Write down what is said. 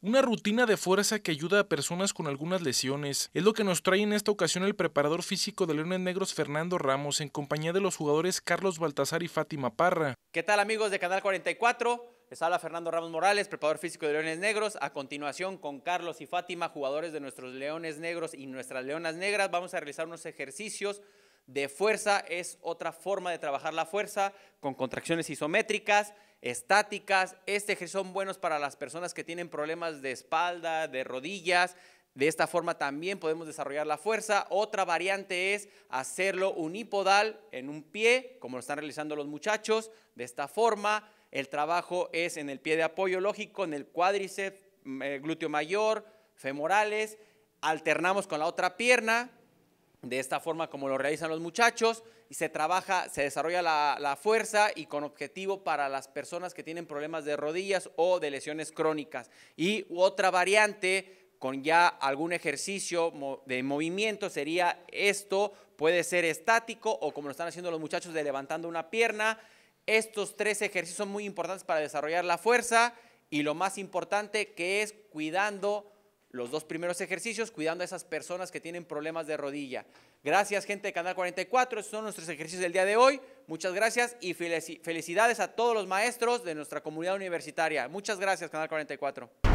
Una rutina de fuerza que ayuda a personas con algunas lesiones es lo que nos trae en esta ocasión el preparador físico de Leones Negros Fernando Ramos en compañía de los jugadores Carlos Baltasar y Fátima Parra. ¿Qué tal amigos de Canal 44? Les habla Fernando Ramos Morales, preparador físico de Leones Negros. A continuación, con Carlos y Fátima, jugadores de nuestros Leones Negros y nuestras Leonas Negras, vamos a realizar unos ejercicios de fuerza es otra forma de trabajar la fuerza con contracciones isométricas, estáticas. Este ejercicio son buenos para las personas que tienen problemas de espalda, de rodillas. De esta forma también podemos desarrollar la fuerza. Otra variante es hacerlo unipodal en un pie, como lo están realizando los muchachos. De esta forma, el trabajo es en el pie de apoyo lógico, en el cuádriceps, mm, eh, glúteo mayor, femorales. Alternamos con la otra pierna, de esta forma como lo realizan los muchachos y se trabaja, se desarrolla la, la, fuerza y con objetivo para las personas que tienen problemas de rodillas o de lesiones crónicas. Y otra variante con ya algún ejercicio de movimiento sería esto, puede ser estático o como lo están haciendo los muchachos de levantando una pierna. Estos tres ejercicios son muy importantes para desarrollar la fuerza y lo más importante que es cuidando los dos primeros ejercicios cuidando a esas personas que tienen problemas de rodilla. Gracias gente de Canal 44, esos son nuestros ejercicios del día de hoy. Muchas gracias y felicidades a todos los maestros de nuestra comunidad universitaria. Muchas gracias Canal 44.